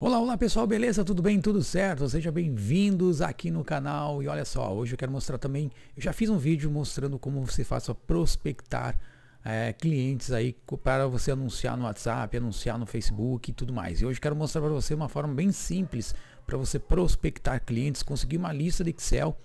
Olá, olá pessoal, beleza? Tudo bem? Tudo certo? Sejam bem-vindos aqui no canal e olha só, hoje eu quero mostrar também, eu já fiz um vídeo mostrando como você faça prospectar é, clientes aí para você anunciar no WhatsApp, anunciar no Facebook e tudo mais. E hoje eu quero mostrar para você uma forma bem simples para você prospectar clientes, conseguir uma lista de Excel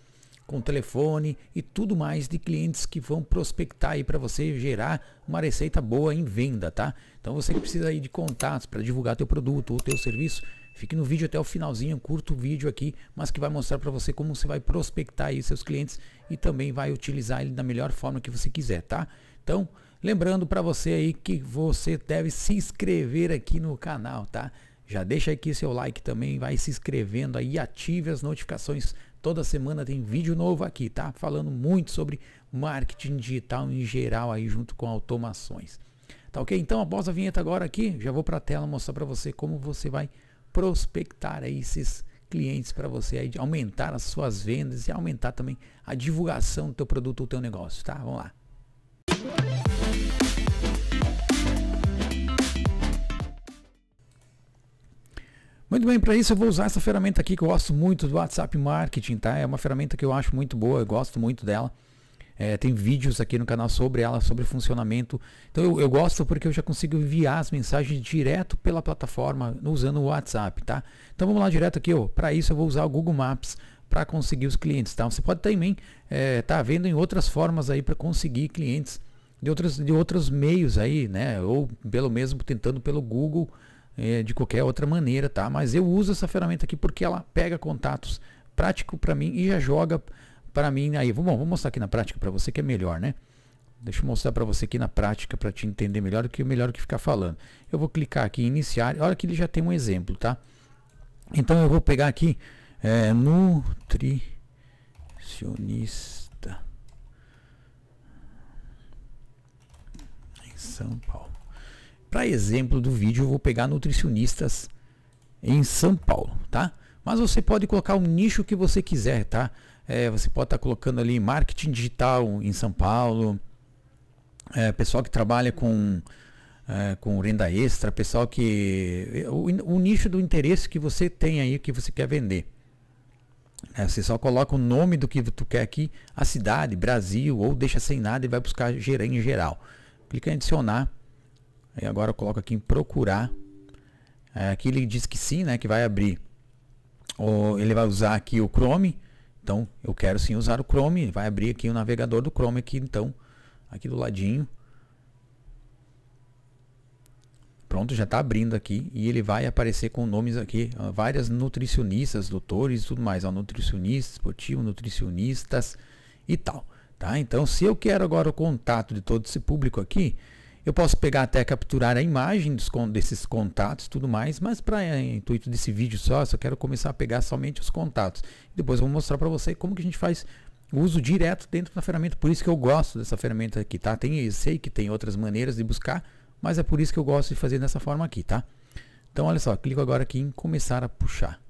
com telefone e tudo mais de clientes que vão prospectar aí para você gerar uma receita boa em venda, tá? Então você que precisa aí de contatos para divulgar teu produto ou teu serviço, fique no vídeo até o finalzinho, curto o vídeo aqui, mas que vai mostrar para você como você vai prospectar aí seus clientes e também vai utilizar ele da melhor forma que você quiser, tá? Então, lembrando para você aí que você deve se inscrever aqui no canal, tá? Já deixa aqui seu like também, vai se inscrevendo aí, ative as notificações Toda semana tem vídeo novo aqui, tá? Falando muito sobre marketing digital em geral aí junto com automações. Tá ok? Então, após a vinheta agora aqui, já vou para a tela mostrar para você como você vai prospectar aí esses clientes para você aí, aumentar as suas vendas e aumentar também a divulgação do teu produto ou teu negócio, tá? Vamos lá. Muito bem, para isso eu vou usar essa ferramenta aqui que eu gosto muito do WhatsApp Marketing, tá? É uma ferramenta que eu acho muito boa, eu gosto muito dela. É, tem vídeos aqui no canal sobre ela, sobre funcionamento. Então eu, eu, gosto porque eu já consigo enviar as mensagens direto pela plataforma usando o WhatsApp, tá? Então vamos lá direto aqui, ó. Para isso eu vou usar o Google Maps para conseguir os clientes, tá? Você pode também é, tá vendo em outras formas aí para conseguir clientes de outros de outros meios aí, né? Ou pelo mesmo tentando pelo Google é, de qualquer outra maneira, tá? Mas eu uso essa ferramenta aqui porque ela pega contatos prático para mim e já joga para mim aí. Bom, vou mostrar aqui na prática para você que é melhor, né? Deixa eu mostrar para você aqui na prática para te entender melhor do que o melhor que ficar falando. Eu vou clicar aqui em iniciar. Olha que ele já tem um exemplo, tá? Então eu vou pegar aqui é, nutricionista em São Paulo. Para exemplo do vídeo, eu vou pegar nutricionistas em São Paulo, tá? Mas você pode colocar o nicho que você quiser, tá? É, você pode estar tá colocando ali marketing digital em São Paulo, é, pessoal que trabalha com, é, com renda extra, pessoal que. O, o, nicho do interesse que você tem aí, que você quer vender. É, você só coloca o nome do que tu quer aqui, a cidade, Brasil, ou deixa sem nada e vai buscar em geral. Clica em adicionar e agora eu coloco aqui em procurar. É, aqui ele diz que sim, né? Que vai abrir. Ou ele vai usar aqui o Chrome. Então eu quero sim usar o Chrome. Vai abrir aqui o navegador do Chrome aqui então. Aqui do ladinho. Pronto, já está abrindo aqui e ele vai aparecer com nomes aqui, várias nutricionistas, doutores e tudo mais, ó, nutricionista, esportivo, nutricionistas e tal. Tá? Então, se eu quero agora o contato de todo esse público aqui, eu posso pegar até capturar a imagem dos, desses contatos tudo mais, mas para é, intuito desse vídeo só, só quero começar a pegar somente os contatos. Depois eu vou mostrar para você como que a gente faz uso direto dentro da ferramenta. Por isso que eu gosto dessa ferramenta aqui, tá? Tem, sei que tem outras maneiras de buscar, mas é por isso que eu gosto de fazer dessa forma aqui, tá? Então, olha só, clico agora aqui em começar a puxar.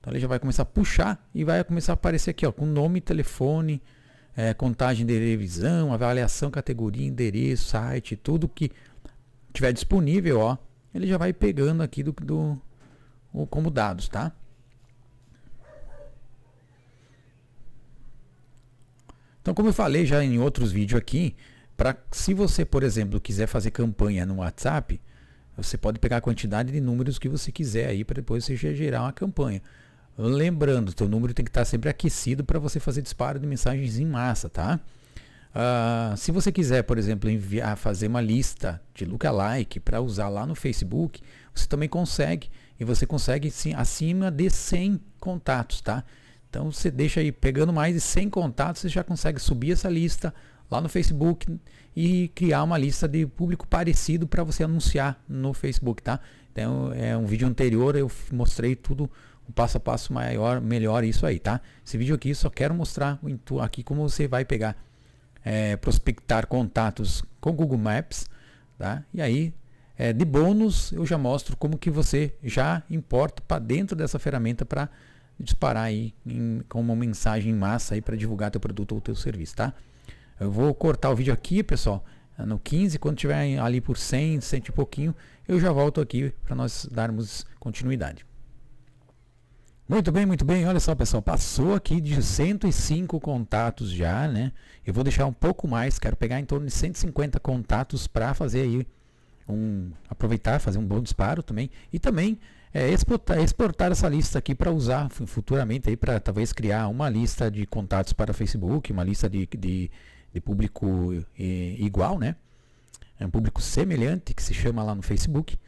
Então, ele já vai começar a puxar e vai começar a aparecer aqui, ó, com nome, telefone, é, contagem de revisão, avaliação, categoria, endereço, site, tudo que tiver disponível, ó, ele já vai pegando aqui do, do como dados, tá? Então, como eu falei já em outros vídeos aqui, para se você, por exemplo, quiser fazer campanha no WhatsApp, você pode pegar a quantidade de números que você quiser aí para depois você gerar uma campanha. Lembrando, teu número tem que estar sempre aquecido para você fazer disparo de mensagens em massa, tá? Uh, se você quiser, por exemplo, enviar, fazer uma lista de lookalike para usar lá no Facebook, você também consegue e você consegue sim, acima de 100 contatos, tá? Então você deixa aí pegando mais de 100 contatos, você já consegue subir essa lista lá no Facebook e criar uma lista de público parecido para você anunciar no Facebook, tá? Então é um vídeo anterior eu mostrei tudo um passo a passo maior, melhor isso aí, tá? Esse vídeo aqui só quero mostrar aqui como você vai pegar, é, prospectar contatos com Google Maps, tá? E aí, é, de bônus, eu já mostro como que você já importa para dentro dessa ferramenta para disparar aí em, com uma mensagem em massa aí para divulgar teu produto ou teu serviço, tá? Eu vou cortar o vídeo aqui, pessoal, no 15, quando tiver ali por 100, 100 e pouquinho, eu já volto aqui para nós darmos continuidade. Muito bem, muito bem. Olha só, pessoal, passou aqui de 105 contatos já, né? Eu vou deixar um pouco mais, quero pegar em torno de 150 contatos para fazer aí um aproveitar, fazer um bom disparo também e também é, exportar, exportar essa lista aqui para usar futuramente aí para talvez criar uma lista de contatos para Facebook, uma lista de, de, de público eh, igual, né? É um público semelhante que se chama lá no Facebook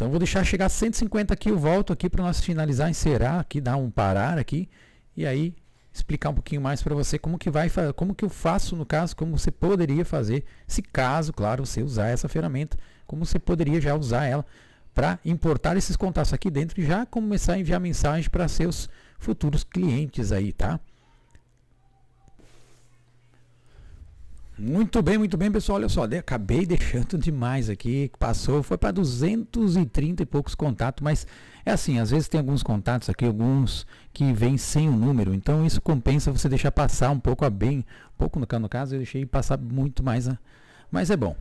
então vou deixar chegar a 150 aqui, eu volto aqui para nós finalizar, encerrar aqui, dar um parar aqui e aí explicar um pouquinho mais para você como que vai, como que eu faço no caso, como você poderia fazer, se caso, claro, você usar essa ferramenta, como você poderia já usar ela para importar esses contatos aqui dentro e já começar a enviar mensagem para seus futuros clientes aí, tá? Muito bem, muito bem, pessoal. Olha só, acabei deixando demais aqui. Passou, foi para 230 e poucos contatos, mas é assim, às vezes tem alguns contatos aqui, alguns que vêm sem o número. Então isso compensa você deixar passar um pouco a bem, um pouco no, no caso, eu deixei passar muito mais, a, né? mas é bom.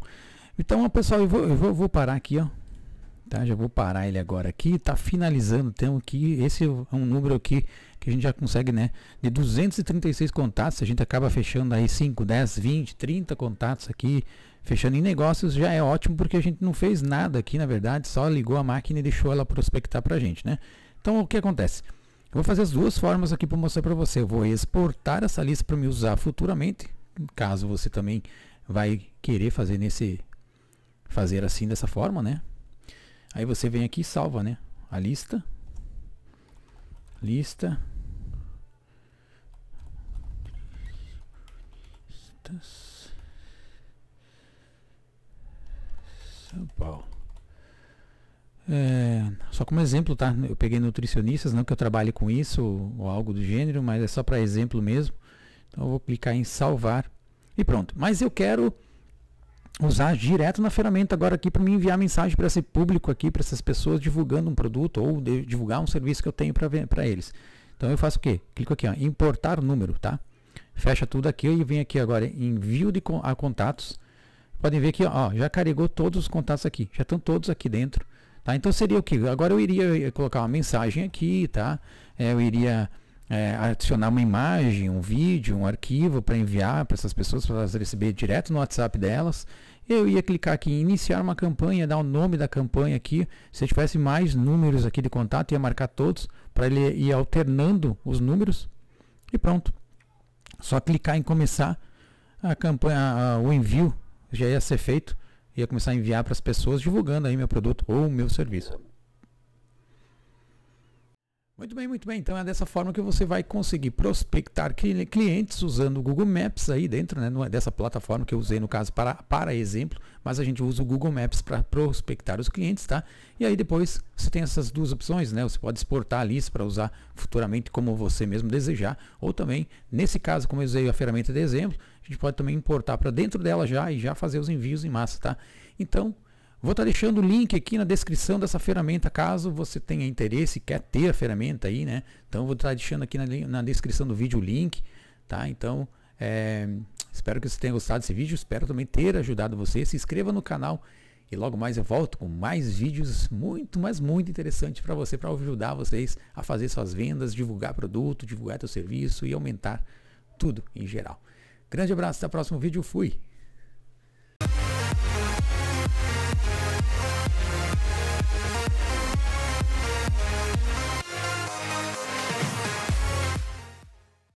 Então, pessoal, eu vou, eu vou parar aqui, ó. Tá, já vou parar ele agora aqui. Tá finalizando. Temos que esse é um número aqui que a gente já consegue, né? De 236 contatos, a gente acaba fechando aí 5, 10, 20, 30 contatos aqui. Fechando em negócios já é ótimo porque a gente não fez nada aqui, na verdade, só ligou a máquina e deixou ela prospectar pra gente, né? Então o que acontece? Eu vou fazer as duas formas aqui para mostrar para você. Eu vou exportar essa lista para me usar futuramente, caso você também vai querer fazer nesse fazer assim dessa forma, né? Aí você vem aqui e salva, né? A lista. Lista. Listas. São Paulo. É, só como exemplo, tá? Eu peguei nutricionistas, não que eu trabalhe com isso ou algo do gênero, mas é só para exemplo mesmo. Então eu vou clicar em salvar e pronto. Mas eu quero usar direto na ferramenta agora aqui para me enviar mensagem para esse público aqui, para essas pessoas divulgando um produto ou divulgar um serviço que eu tenho para eles. Então eu faço o quê? Clico aqui, ó, importar número, tá? Fecha tudo aqui e vem aqui agora em envio de a contatos. Podem ver que ó, já carregou todos os contatos aqui, já estão todos aqui dentro. Tá? Então seria o que? Agora eu iria eh, colocar uma mensagem aqui, tá? É, eu iria é, adicionar uma imagem, um vídeo, um arquivo para enviar para essas pessoas, para elas receber direto no WhatsApp delas. Eu ia clicar aqui em iniciar uma campanha, dar o nome da campanha aqui. Se eu tivesse mais números aqui de contato, ia marcar todos para ele ir alternando os números. E pronto. Só clicar em começar a campanha, a, o envio já ia ser feito. Ia começar a enviar para as pessoas divulgando aí meu produto ou meu serviço. Muito bem, muito bem. Então é dessa forma que você vai conseguir prospectar clientes usando o Google Maps aí dentro, né? É dessa plataforma que eu usei no caso para, para exemplo, mas a gente usa o Google Maps para prospectar os clientes, tá? E aí depois você tem essas duas opções, né? Você pode exportar a lista para usar futuramente como você mesmo desejar, ou também, nesse caso, como eu usei a ferramenta de exemplo, a gente pode também importar para dentro dela já e já fazer os envios em massa, tá? Então, Vou estar tá deixando o link aqui na descrição dessa ferramenta, caso você tenha interesse, quer ter a ferramenta aí, né? Então vou estar tá deixando aqui na, na, descrição do vídeo o link, tá? Então, é, espero que você tenha gostado desse vídeo, espero também ter ajudado você. Se inscreva no canal e logo mais eu volto com mais vídeos muito, mas muito interessantes para você, para ajudar vocês a fazer suas vendas, divulgar produto, divulgar seu serviço e aumentar tudo em geral. Grande abraço, até o próximo vídeo, fui!